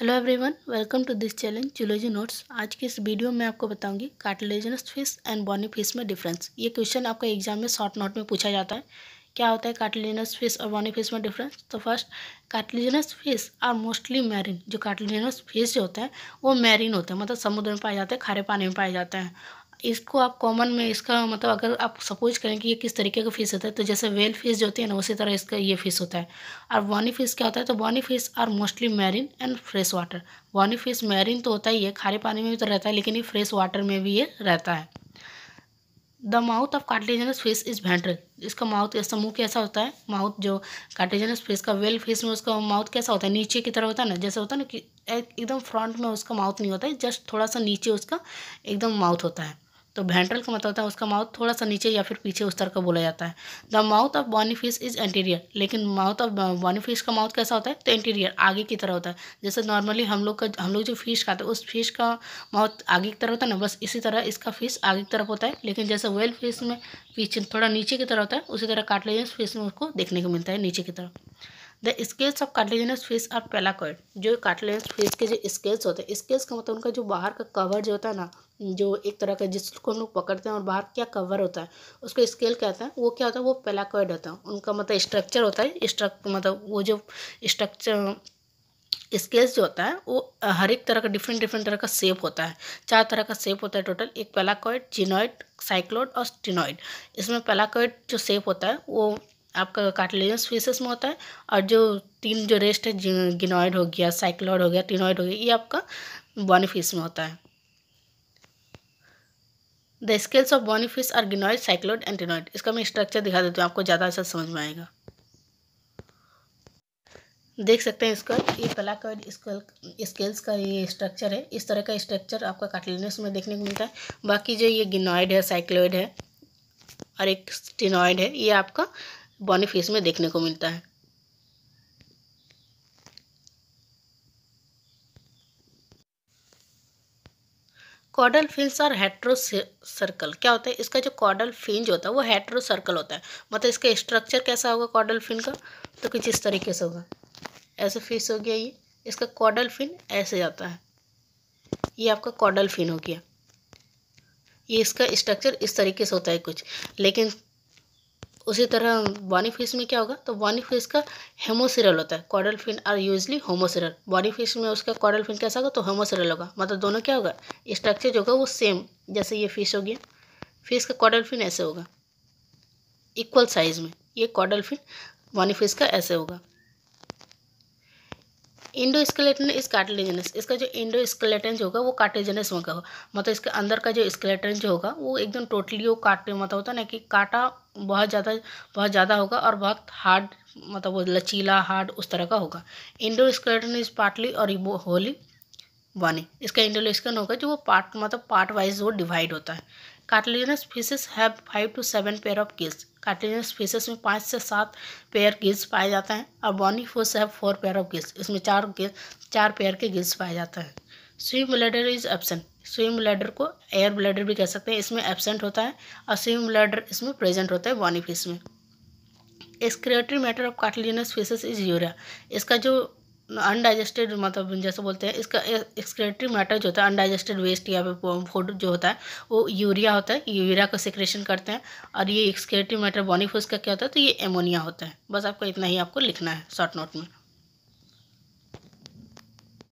hello everyone welcome to this challenge zoology notes आज के इस वीडियो में आपको बताऊंगी cartilaginous fish and bony fish में डिफरेंस ये क्वेश्चन आपका एग्जाम में शॉर्ट नोट में पूछा जाता है क्या होता है कार्टिलेजनस फिश और बॉनी फिश में डिफरेंस तो first cartilaginous fish are mostly marine जो कार्टिलेजनस फिश जो होते हैं वो मैरिन होते हैं मतलब समुद्र में पाए जाते हैं खारे पानी में पाए जाते हैं इसको आप कॉमन में इसका मतलब अगर आप सपोज करें कि ये किस तरीके का फीस होता है तो जैसे वेल फिश जो होती है ना उसी तरह इसका ये फीस होता है और वानी फिश क्या होता है तो bony fish are mostly marine and fresh water bony fish marine तो होता ही है खारे पानी में भी तो रहता है लेकिन ये फ्रेश वाटर में भी ये रहता है the mouth of cartilaginous fish is ventral इसका माउथ ऐसा मुँह कैसा होता है माउथ जो कार्टेजनस फिश का वेल फिश में उसका माउथ कैसा होता है नीचे की तरह होता है ना जैसे होता है ना कि एकदम फ्रंट में उसका माउथ नहीं होता है जस्ट थोड़ा सा नीचे उसका एकदम माउथ होता है तो भेंट्रल का मतलब होता है उसका माउथ थोड़ा सा नीचे या फिर पीछे उस तरह का बोला जाता है the mouth of bony fish is anterior लेकिन माउथ ऑफ बॉनी फिश का माउथ कैसा होता है तो एंटीरियर आगे की तरह होता है जैसे नॉर्मली हम लोग का हम लोग जो फिश खाते हैं उस फिश का माउथ आगे की तरह होता है ना बस इसी तरह इसका फिश आगे की तरफ होता है लेकिन जैसे वेल फिश में पीछे थोड़ा नीचे की तरह होता है उसी तरह काट काटलेज फिश में उसको देखने को मिलता है नीचे की तरफ the scales of cartilaginous fish are placoid जो कार्टिलेजनस फिश के जो स्केल्स होते हैं स्केल्स का मतलब उनका जो बाहर का कवर जो होता है ना जो एक तरह का जिसको हम लोग पकड़ते हैं और बाहर क्या कवर होता है उसको स्केल कहते हैं वो क्या होता है वो पेलाकॉइड होता है उनका मतलब स्ट्रक्चर होता है स्ट्रक मतलब वो जो स्ट्रक्चर स्केल्स जो होता है वो हर एक तरह का डिफरेंट डिफरेंट तरह का सेप होता है चार तरह का सेप होता है टोटल एक पेलाकॉइड जिनॉइड साइक्लोड और स्टिनॉइड इसमें पेलाकॉइड जो सेप होता है वो आपका कार्टिलेजस फेसेस में होता है और जो तीन जो रेस्ट है गिनॉइड हो गया साइक्लॉइड हो गया टीनॉइड हो गया ये आपका बॉनीफिस में होता है the scales of bony fish are ganoid cycloid and ctenoid इसका मैं स्ट्रक्चर दिखा देती हूँ आपको ज़्यादा अच्छा समझ में आएगा देख सकते हैं इसका ये कलाकर्ड स्केल्स का ये स्ट्रक्चर है इस तरह का स्ट्रक्चर आपका कार्टिलेजस में देखने को मिलता है बाकी जो ये गिनॉइड है साइक्लॉइड है और एक स्टिनॉइड है ये आपका बॉनी फेस में देखने को मिलता है कॉडल फिंस और हेट्रो सर्कल क्या होता है इसका जो कॉडल फिंज होता है वो हेट्रो सर्कल होता है मतलब इसका स्ट्रक्चर कैसा होगा कॉडल फिन का तो कुछ इस तरीके से होगा ऐसे फिश हो गया ये इसका कॉडल फिन ऐसे जाता है ये आपका कॉडल फिन हो गया ये इसका स्ट्रक्चर इस तरीके से होता है कुछ लेकिन उसी तरह बॉनी फिश में क्या होगा तो बॉनी फिश का हेमोसिरल होता है caudal fin are usually homocercal bony fish में उसका कॉडल फिन कैसा होगा तो होमोसिरल होगा मतलब दोनों क्या होगा स्ट्रक्चर जो होगा वो सेम जैसे ये फिश हो गया फिश का कॉडल फिन ऐसे होगा इक्वल साइज़ में ये कॉडल फिन बॉनी फिश का ऐसे होगा इंडो स्केलेटन इस कार्टिलेजनस इसका जो इंडो स्केलेटन जो होगा वो कार्टिलेजनस होगा मतलब इसके अंदर का जो स्केलेटन जो होगा वो एकदम टोटली वो काट मतलब होता है ना कि काटा बहुत ज़्यादा बहुत ज़्यादा होगा और बहुत हार्ड मतलब वो लचीला हार्ड उस तरह का होगा इंडो स्केलेटन इज पार्टली और होली बने इसका इंडोलेस्कन होगा जो वो पार्ट मतलब पार्ट वाइज वो डिवाइड होता है cartilaginous fishes have five to seven pair of gills cartilaginous fishes में पाँच से सात पेयर गिल्स पाए जाते हैं और bony fish have four pair of gills इसमें चार चार पेयर के गिल्स पाए जाते हैं swim bladder is absent swim bladder को एयर ब्लैडर भी कह सकते हैं इसमें एबसेंट होता है और स्विम ब्लैडर इसमें प्रेजेंट होता है बॉनी फिश में excretory matter of cartilaginous fishes is urea इसका जो अनडाइजेस्टेड मतलब जैसे बोलते हैं इसका एक्सक्रेटरी मैटर जो होता है अनडाइजेस्टेड वेस्ट या फिर फूड जो होता है वो यूरिया होता है यूरिया का सिक्रेशन करते हैं और ये एक्सक्रेटरी मैटर बॉनीफूस का क्या होता है तो ये एमोनिया होता है बस आपको इतना ही आपको लिखना है शॉर्ट नोट में